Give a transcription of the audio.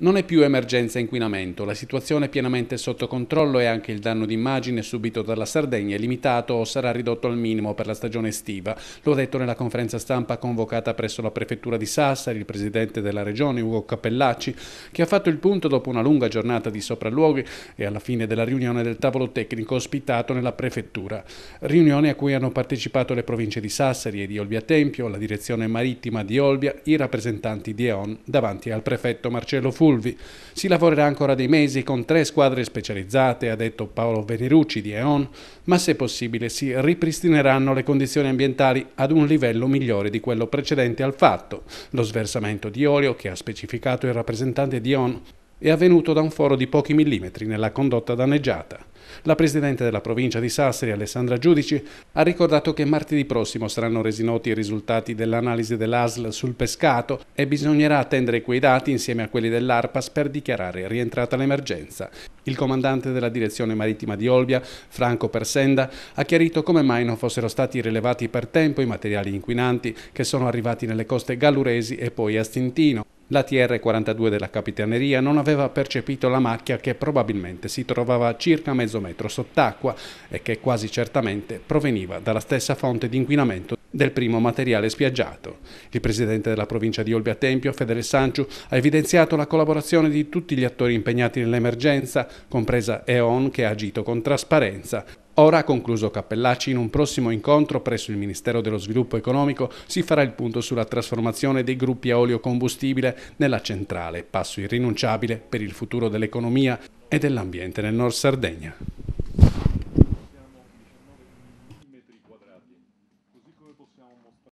Non è più emergenza inquinamento, la situazione è pienamente sotto controllo e anche il danno d'immagine subito dalla Sardegna è limitato o sarà ridotto al minimo per la stagione estiva. Lo ha detto nella conferenza stampa convocata presso la prefettura di Sassari il presidente della regione Ugo Cappellacci, che ha fatto il punto dopo una lunga giornata di sopralluoghi e alla fine della riunione del tavolo tecnico ospitato nella prefettura. Riunione a cui hanno partecipato le province di Sassari e di Olbia Tempio, la direzione marittima di Olbia, i rappresentanti di EON davanti al prefetto Marcello Furi Fulvi. Si lavorerà ancora dei mesi con tre squadre specializzate, ha detto Paolo Venerucci di EON, ma se possibile si ripristineranno le condizioni ambientali ad un livello migliore di quello precedente al fatto. Lo sversamento di olio, che ha specificato il rappresentante di EON, è avvenuto da un foro di pochi millimetri nella condotta danneggiata. La presidente della provincia di Sassari, Alessandra Giudici, ha ricordato che martedì prossimo saranno resi noti i risultati dell'analisi dell'ASL sul pescato e bisognerà attendere quei dati insieme a quelli dell'ARPAS per dichiarare rientrata l'emergenza. Il comandante della direzione marittima di Olbia, Franco Persenda, ha chiarito come mai non fossero stati rilevati per tempo i materiali inquinanti che sono arrivati nelle coste galluresi e poi a Stintino la TR-42 della Capitaneria non aveva percepito la macchia che probabilmente si trovava a circa mezzo metro sott'acqua e che quasi certamente proveniva dalla stessa fonte di inquinamento del primo materiale spiaggiato. Il presidente della provincia di Olbia Tempio, Fedele Sanciu, ha evidenziato la collaborazione di tutti gli attori impegnati nell'emergenza, compresa E.ON che ha agito con trasparenza. Ora, ha concluso Cappellacci, in un prossimo incontro presso il Ministero dello Sviluppo Economico si farà il punto sulla trasformazione dei gruppi a olio combustibile nella centrale, passo irrinunciabile per il futuro dell'economia e dell'ambiente nel Nord Sardegna.